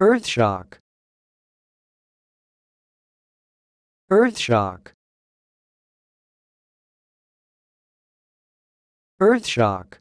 Earth shock. Earth shock. Earth shock.